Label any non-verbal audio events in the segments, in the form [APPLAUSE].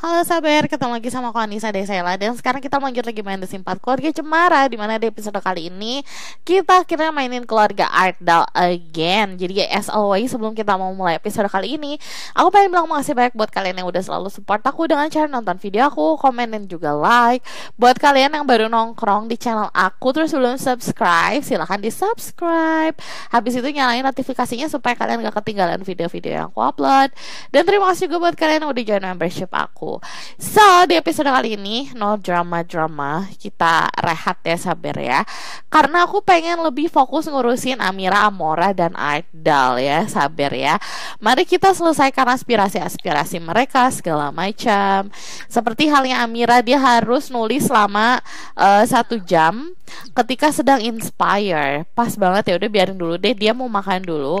Halo sahabat, ketemu lagi sama aku Anissa Desela Dan sekarang kita lanjut lagi main The Sim 4 Keluarga Cemara Dimana di episode kali ini Kita akhirnya mainin keluarga art doll again Jadi ya, as always sebelum kita mau mulai episode kali ini Aku pengen bilang makasih banyak buat kalian yang udah selalu support aku Dengan cara nonton video aku, komen dan juga like Buat kalian yang baru nongkrong di channel aku Terus belum subscribe, silahkan di subscribe Habis itu nyalain notifikasinya supaya kalian gak ketinggalan video-video yang aku upload Dan terima kasih juga buat kalian yang udah join membership aku So, di episode kali ini no drama-drama, kita rehat ya sabar ya. Karena aku pengen lebih fokus ngurusin Amira Amora dan Aidal ya, sabar ya. Mari kita selesaikan aspirasi-aspirasi mereka segala macam. Seperti halnya Amira dia harus nulis selama uh, satu jam ketika sedang inspire. Pas banget ya udah biarin dulu deh dia mau makan dulu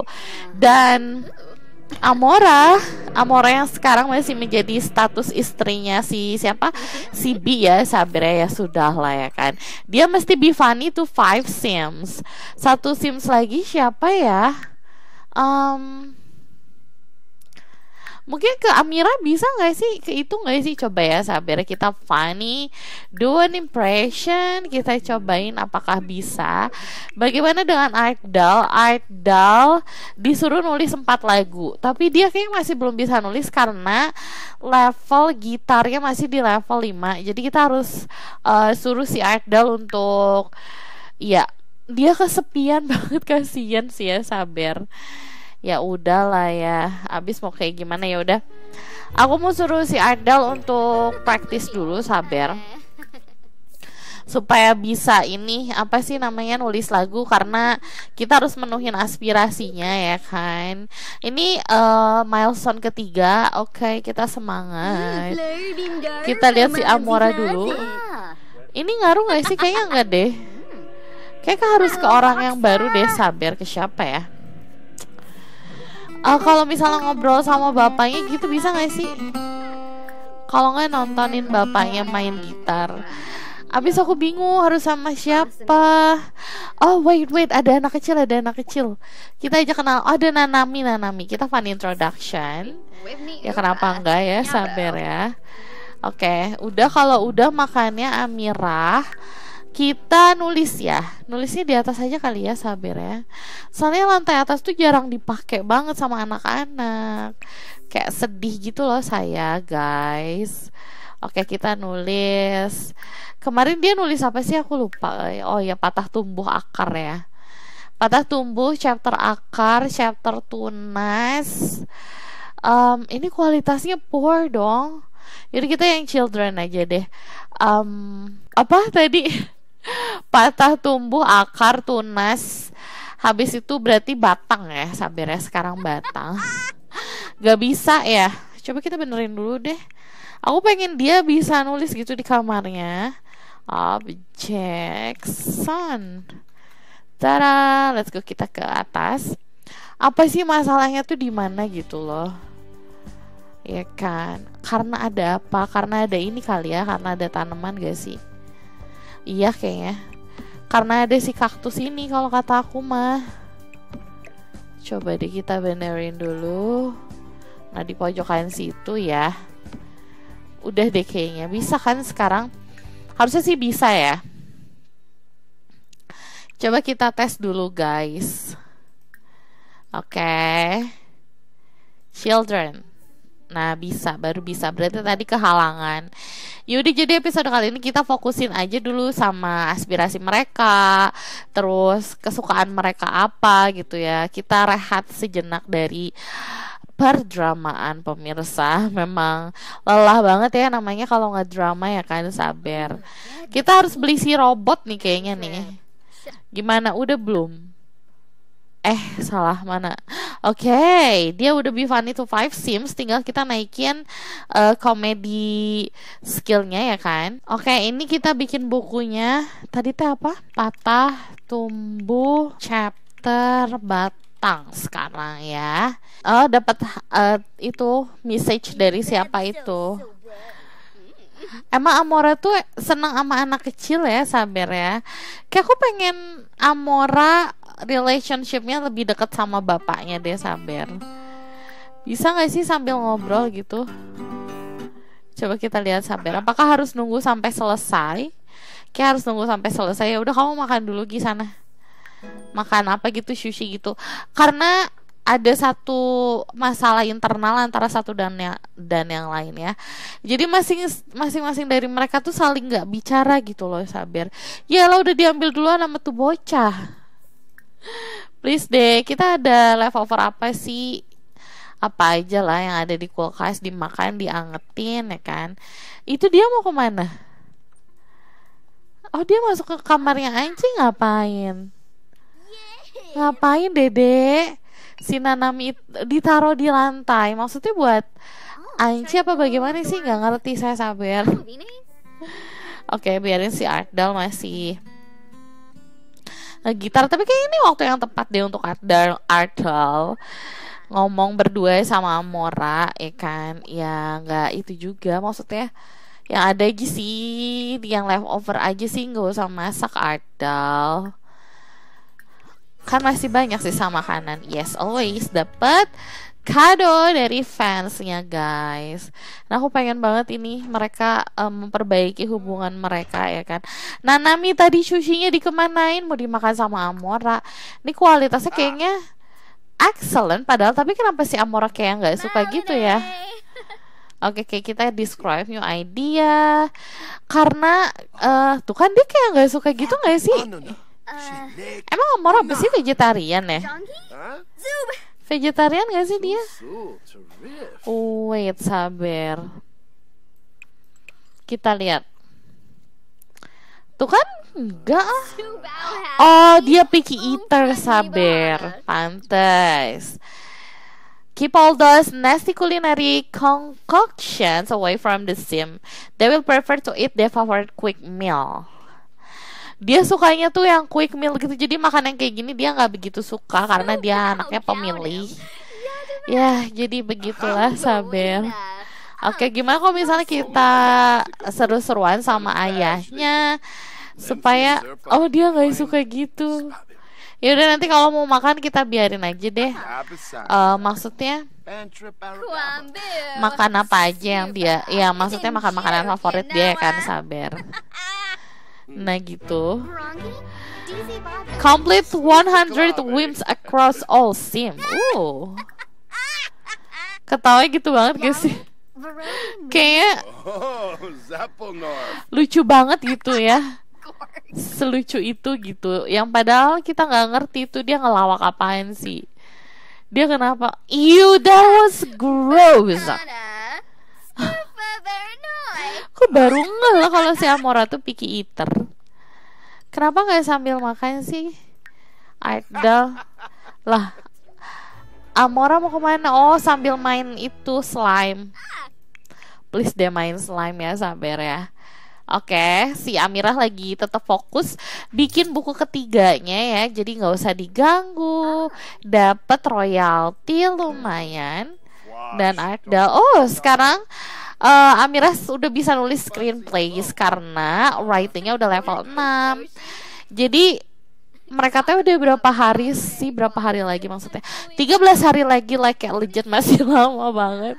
dan Amora Amora yang sekarang masih menjadi status istrinya si siapa si B ya Sabre ya sudah lah ya kan dia mesti be funny to five Sims satu Sims lagi siapa ya um, mungkin ke Amira bisa nggak sih ke itu nggak sih coba ya sabar kita funny do an impression kita cobain apakah bisa bagaimana dengan Aidal Aidal disuruh nulis empat lagu tapi dia kayaknya masih belum bisa nulis karena level gitarnya masih di level 5 jadi kita harus uh, suruh si Aidal untuk ya dia kesepian [LAUGHS] banget kasihan sih ya sabar ya udahlah ya abis mau kayak gimana ya udah aku mau suruh si Adal untuk praktis dulu sabar supaya bisa ini apa sih namanya nulis lagu karena kita harus menuhin aspirasinya ya kan ini uh, milestone ketiga oke okay, kita semangat kita lihat si Amora dulu ini ngaruh gak sih kayaknya nggak deh kayaknya harus ke orang yang baru deh sabar ke siapa ya uh, kalau misalnya ngobrol sama bapaknya gitu bisa nggak sih kalau nggak nontonin bapaknya main gitar Abis aku bingung harus sama siapa Oh wait wait ada anak kecil ada anak kecil Kita aja kenal oh, ada Nanami Nanami Kita fun introduction Ya kenapa enggak ya sabar ya Oke okay, udah kalau udah makannya Amirah kita nulis ya nulisnya di atas aja kali ya sabar ya soalnya lantai atas tuh jarang dipakai banget sama anak-anak kayak sedih gitu loh saya guys oke kita nulis kemarin dia nulis apa sih aku lupa oh ya patah tumbuh akar ya patah tumbuh chapter akar chapter tunas um, ini kualitasnya poor dong jadi kita yang children aja deh um, apa tadi patah tumbuh akar tunas habis itu berarti batang ya sabirnya sekarang batang gak bisa ya coba kita benerin dulu deh aku pengen dia bisa nulis gitu di kamarnya objek sun Tara, let's go kita ke atas. Apa sih masalahnya tuh di mana gitu loh? Ya kan? Karena ada apa? Karena ada ini kali ya, karena ada tanaman gak sih? Iya kayaknya karena ada si kaktus ini kalau kata aku mah coba deh kita benerin dulu nah di pojokan situ ya udah deh kayaknya bisa kan sekarang harusnya sih bisa ya coba kita tes dulu guys oke okay. children Nah, bisa baru bisa. Berarti tadi kehalangan. Yaudah jadi episode kali ini kita fokusin aja dulu sama aspirasi mereka, terus kesukaan mereka apa gitu ya. Kita rehat sejenak dari perdramaan pemirsa [LAUGHS] memang lelah banget ya namanya kalau nggak drama ya kan sabar iya, kita harus beli si robot nih kayaknya nih iya. gimana udah belum eh salah mana oke okay, dia udah be funny to five sims tinggal kita naikin uh, komedi skillnya ya kan oke okay, ini kita bikin bukunya tadi teh apa patah tumbuh chapter batang sekarang ya oh dapat uh, eh, itu message dari siapa itu Emang Amora tuh seneng sama anak kecil ya, sabar ya. Kayak aku pengen Amora relationshipnya lebih dekat sama bapaknya deh Saber, bisa nggak sih sambil ngobrol gitu coba kita lihat Saber, apakah harus nunggu sampai selesai kayak harus nunggu sampai selesai ya udah kamu makan dulu di sana makan apa gitu sushi gitu karena ada satu masalah internal antara satu dan yang dan yang lain ya. Jadi masing masing-masing dari mereka tuh saling nggak bicara gitu loh Saber. Ya lo udah diambil duluan sama tuh bocah. Please deh, kita ada leftover apa sih? Apa aja lah yang ada di kulkas dimakan, diangetin ya kan? Itu dia mau kemana? Oh dia masuk ke kamarnya anjing ngapain? Ngapain dede? Si Nanami ditaruh di lantai Maksudnya buat oh, Anci apa bagaimana sih Gak ngerti saya sabar oh, Oke okay, biarin si Ardal masih Eh, gitar tapi kayak ini waktu yang tepat deh untuk Ardal Ardal ngomong berdua sama Mora ya kan ya nggak itu juga maksudnya yang ada aja sih yang leftover aja sih nggak usah masak Ardal kan masih banyak sih sama kanan yes always dapat kado dari fansnya guys. Nah aku pengen banget ini mereka um, memperbaiki hubungan mereka ya kan. Nah Nami tadi sushinya dikemanain mau dimakan sama Amora. Ini kualitasnya ah. kayaknya excellent padahal tapi kenapa si Amora kayak nggak suka nah, gitu ya? Oke, okay, kayak kita describe new idea karena uh, tuh kan dia kayak nggak suka gitu nggak sih? Uh, Emang Amora nah. apa vegetarian ya? Huh? Vegetarian gak sih dia? Oh, wait, sabar. Kita lihat. Tuh kan? Enggak ah. Oh, dia picky eater, sabar. Pantes. Keep all those nasty culinary concoctions away from the sim. They will prefer to eat their favorite quick meal dia sukanya tuh yang quick meal gitu jadi makan yang kayak gini dia nggak begitu suka karena dia anaknya pemilih iya, ya jadi begitulah Saber Oke, gimana kalau misalnya kita seru-seruan sama ayahnya supaya oh dia nggak suka gitu. Ya udah nanti kalau mau makan kita biarin aja deh. Uh, maksudnya makan apa aja yang dia, ya maksudnya makan makanan favorit dia ya kan Saber. [LAUGHS] Nah gitu. Complete 100 wins across all sim. Ooh. ketawa gitu banget gak sih? [LAUGHS] Kayaknya oh, lucu banget gitu ya. [LAUGHS] Selucu itu gitu. Yang padahal kita nggak ngerti itu dia ngelawak apain sih. Dia kenapa? You that was gross. Aku baru ngel kalau si Amora tuh picky eater. Kenapa gak sambil makan sih? Idol lah. Amora mau kemana? Oh sambil main itu slime. Please deh main slime ya sabar ya. Oke, okay, si Amirah lagi tetap fokus bikin buku ketiganya ya, jadi nggak usah diganggu. Dapat royalti lumayan dan ada. Oh, sekarang uh, eh, Amira sudah bisa nulis screenplays karena writingnya udah level 6 jadi mereka tuh udah berapa hari sih berapa hari lagi maksudnya 13 hari lagi like kayak legit masih [LAUGHS] lama banget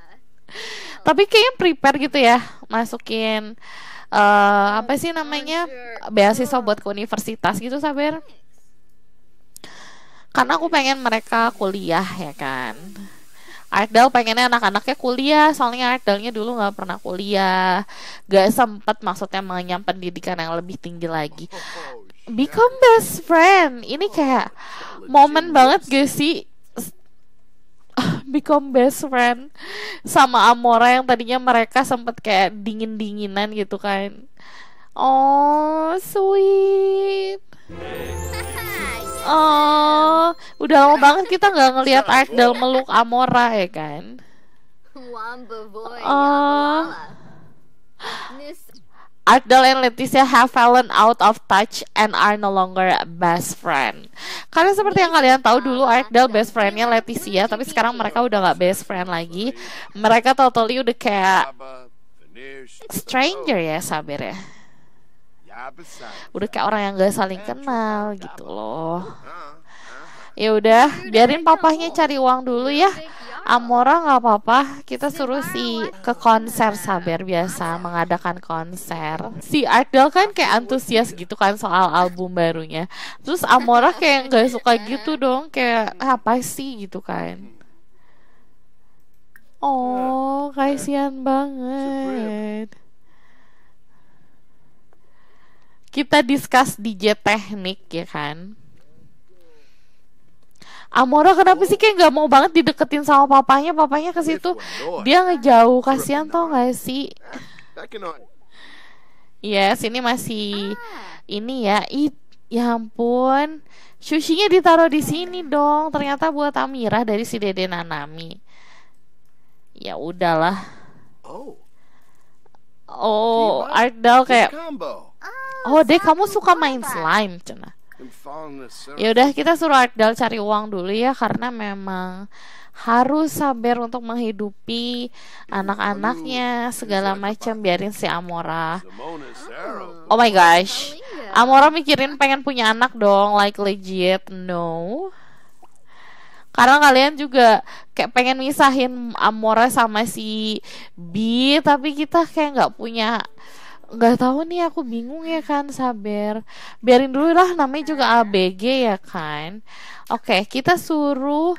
tapi kayaknya prepare gitu ya masukin uh, apa sih namanya beasiswa buat ke universitas gitu sabar karena aku pengen mereka kuliah ya kan Ardal pengennya anak-anaknya kuliah soalnya Ardalnya dulu nggak pernah kuliah gak sempat maksudnya mengenyam pendidikan yang lebih tinggi lagi become best friend ini kayak momen banget gak sih [LAUGHS] become best friend sama Amora yang tadinya mereka sempat kayak dingin-dinginan gitu kan oh sweet [LAUGHS] oh udah lama banget kita nggak ngelihat Idol meluk Amora ya kan uh, eh. Ardal and Leticia have fallen out of touch and are no longer best friend. Karena seperti yang kalian tahu nah, dulu Ardal best friendnya Leticia, tapi sekarang gitu. mereka udah nggak best friend lagi. Mereka totally udah kayak stranger ya Sabir ya. ya udah kayak orang yang gak saling kenal gitu loh. Ya, ya udah biarin papahnya cari uang dulu ya, ya. Amora nggak apa-apa kita suruh si ke konser sabar biasa mengadakan konser si Adel kan kayak antusias gitu kan soal album barunya terus Amora kayak [LAUGHS] nggak suka gitu dong kayak apa sih gitu kan hmm. Oh, kasihan banget. Kita discuss DJ teknik ya kan. Amora kenapa sih kayak nggak mau banget dideketin sama papanya papanya ke situ dia ngejauh kasihan tau gak sih Yes, iya, ini masih ah. ini ya. It, ya ampun. Sushinya ditaruh di sini dong. Ternyata buat Amira dari si Dede Nanami. Ya udahlah. Oh. Oh, Ardal kayak ah, Oh, deh kamu suka main slime, Cena. Ya udah kita suruh Akdal cari uang dulu ya karena memang harus sabar untuk menghidupi iya, anak-anaknya segala macam biarin si Amora. Oh my gosh. Amora mikirin pengen punya anak dong like legit no. Karena kalian juga kayak pengen misahin Amora sama si B tapi kita kayak nggak punya nggak tahu nih aku bingung ya kan sabar biarin dulu lah namanya juga ABG ya kan oke okay, kita suruh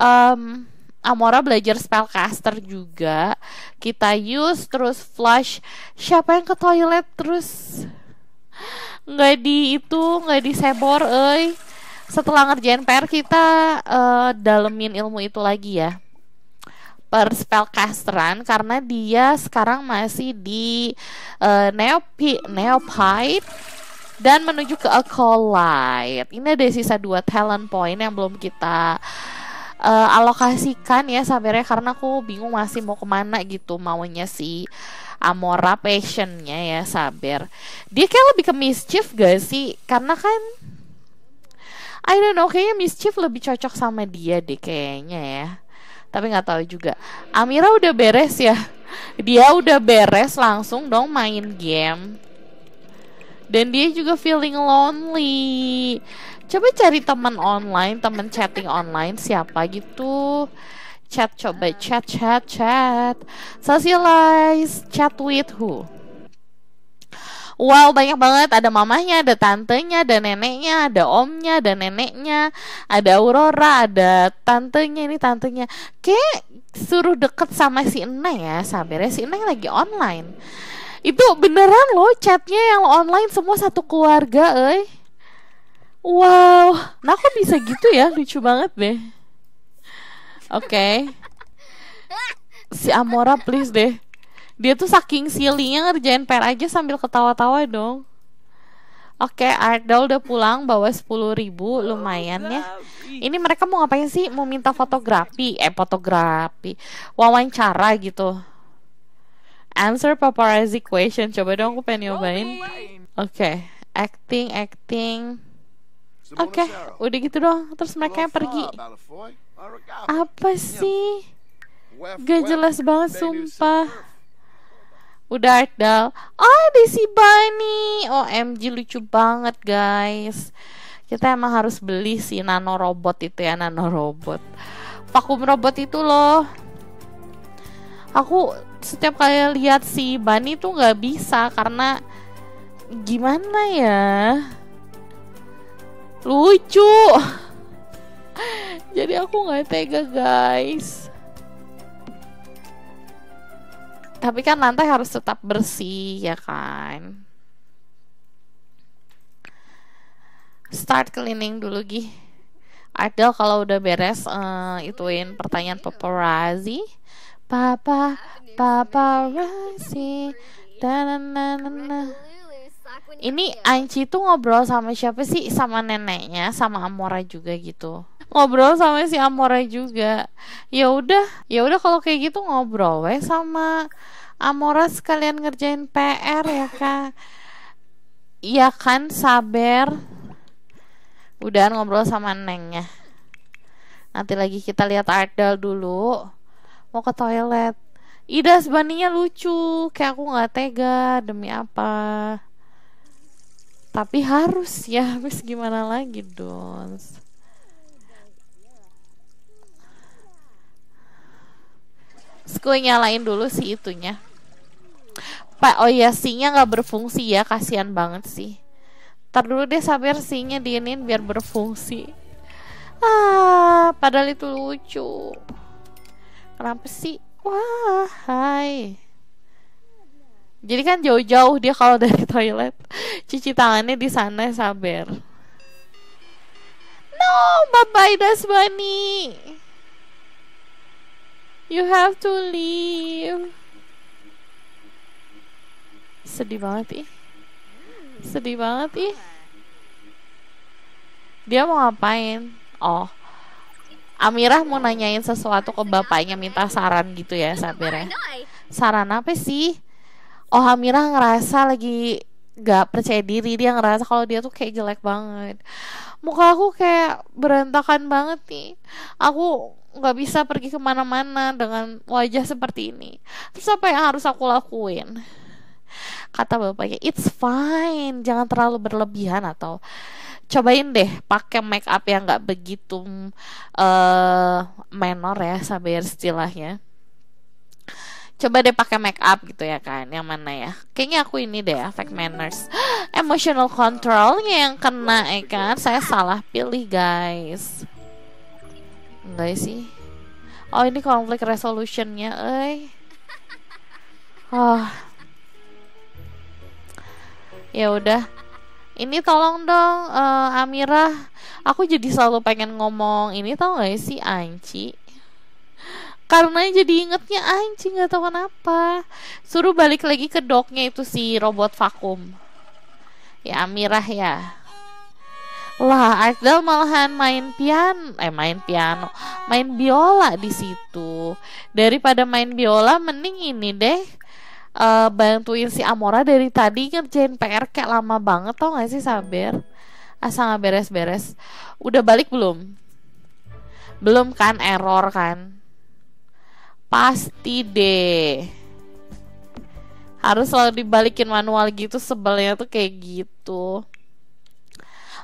um, Amora belajar spellcaster juga. Kita use terus flush. Siapa yang ke toilet terus nggak di itu nggak sebor eh. Setelah ngerjain PR kita uh, dalemin ilmu itu lagi ya per spellcasteran karena dia sekarang masih di uh, Neopi Neopite dan menuju ke Acolyte. Ini ada sisa dua talent point yang belum kita uh, alokasikan ya sampai ya, karena aku bingung masih mau kemana gitu maunya si Amora passionnya ya Saber dia kayak lebih ke mischief gak sih karena kan I don't know kayaknya mischief lebih cocok sama dia deh kayaknya ya tapi nggak tahu juga Amira udah beres ya dia udah beres langsung dong main game dan dia juga feeling lonely coba cari teman online teman chatting online siapa gitu chat coba chat chat chat socialize chat with who wow banyak banget ada mamahnya ada tantenya ada neneknya ada omnya ada neneknya ada Aurora ada tantenya ini tantenya kayak suruh deket sama si Neng ya sabarnya si Neng lagi online itu beneran loh chatnya yang online semua satu keluarga eh wow nah kok bisa gitu ya lucu banget deh oke okay. si Amora please deh dia tuh saking silinya ngerjain PR aja sambil ketawa-tawa dong Oke, okay, Ardol udah pulang bawa sepuluh ribu, lumayan ya. Ini mereka mau ngapain sih? Mau minta fotografi, eh fotografi, wawancara gitu. Answer paparazzi question. Coba dong, aku pengen nyobain. Oke, okay. acting, acting. Oke, okay. udah gitu dong. Terus mereka yang pergi. Apa iya. sih? Gak jelas banget, sumpah udah oh ah si Bani OMG lucu banget guys kita emang harus beli si nano robot itu ya nano robot vakum robot itu loh aku setiap kali lihat si Bani tuh nggak bisa karena gimana ya lucu [LAUGHS] jadi aku nggak tega guys tapi kan lantai harus tetap bersih ya kan start cleaning dulu gih Adel kalau udah beres uh, ituin pertanyaan paparazzi papa paparazzi dan ini Anci tuh ngobrol sama siapa sih sama neneknya sama Amora juga gitu ngobrol sama si Amore juga ya udah ya udah kalau kayak gitu ngobrol weh sama Amora sekalian ngerjain PR ya kak Iya kan sabar udah ngobrol sama nengnya nanti lagi kita lihat Ardal dulu mau ke toilet Ida sebaninya lucu kayak aku nggak tega demi apa tapi harus ya [LAUGHS] habis gimana lagi dons gue nyalain dulu sih itunya pak oh iya sinya nggak berfungsi ya kasihan banget sih Ntar dulu deh sabar sinya diinin biar berfungsi ah padahal itu lucu kenapa sih wah wahai jadi kan jauh-jauh dia kalau dari toilet cuci tangannya di sana sabar no bye bye dasbani You have to leave. Sedih banget ih. Sedih banget ih. Dia mau ngapain? Oh. Amirah mau nanyain sesuatu ke bapaknya minta saran gitu ya ya. Saran apa sih? Oh Amirah ngerasa lagi gak percaya diri dia ngerasa kalau dia tuh kayak jelek banget muka aku kayak berantakan banget nih aku nggak bisa pergi kemana-mana dengan wajah seperti ini terus apa yang harus aku lakuin kata bapaknya it's fine jangan terlalu berlebihan atau cobain deh pakai make up yang nggak begitu uh, menor ya sabar istilahnya coba deh pakai make up gitu ya kan yang mana ya kayaknya aku ini deh efek manners [GASPS] emotional controlnya yang kena ya kan saya salah pilih guys enggak sih oh ini konflik resolutionnya eh oh ya udah ini tolong dong uh, Amira aku jadi selalu pengen ngomong ini tau gak sih Anci karena jadi ingetnya Anci nggak tahu kenapa suruh balik lagi ke doknya itu si robot vakum ya Amira ya lah, Akdal malahan main pian, eh main piano, main biola di situ. Daripada main biola, mending ini deh. Uh, bantuin si Amora dari tadi ngerjain PR kayak lama banget tau gak sih sabar? Asa ah, gak beres-beres Udah balik belum? Belum kan error kan? Pasti deh Harus selalu dibalikin manual gitu sebelnya tuh kayak gitu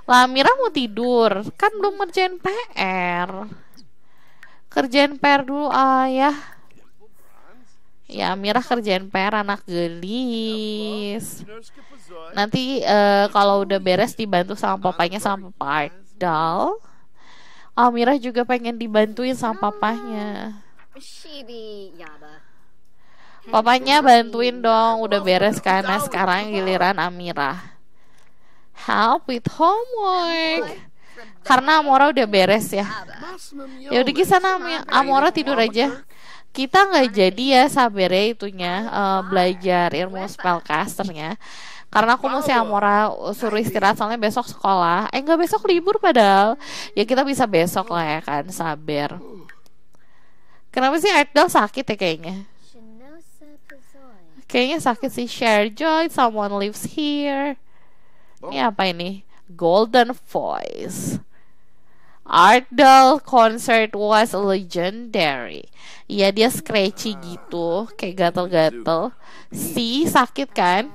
lah Mira mau tidur kan belum ngerjain PR kerjain PR dulu ayah ya Mira kerjain PR anak gelis nanti uh, kalau udah beres dibantu sama papanya sama papa Idol. Amira ah, juga pengen dibantuin sama papanya Papanya bantuin dong, udah beres karena sekarang giliran Amira help with homework karena Amora udah beres ya ya udah sana Amora tidur aja kita nggak jadi ya sabere ya itunya uh, belajar ilmu spellcasternya karena aku masih Amora suruh istirahat soalnya besok sekolah eh nggak besok libur padahal ya kita bisa besok lah ya kan sabar kenapa sih Idol sakit ya kayaknya kayaknya sakit sih share joy someone lives here ini apa ini? Golden Voice. Art Doll concert was legendary. Iya dia scratchy ah. gitu, kayak gatel-gatel. Si sakit kan?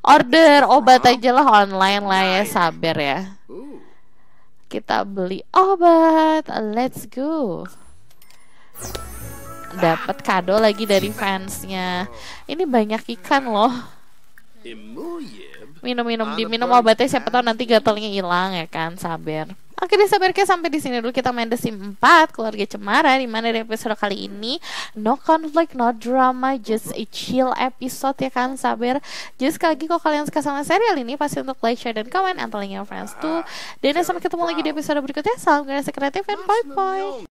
Order obat aja lah online lah ya, sabar ya. Kita beli obat, let's go. Dapat kado lagi dari fansnya. Ini banyak ikan loh minum-minum diminum obatnya siapa tahu nanti gatalnya hilang ya kan sabar Oke deh sabar ke sampai di sini dulu kita main The Sim 4 Keluarga Cemara di mana di episode kali ini no conflict no drama just a chill episode ya kan sabar jadi sekali lagi kalau kalian suka sama serial ini pasti untuk like share dan komen and telling your friends too ah, dan sampai ketemu lagi di episode berikutnya salam kreatif and bye bye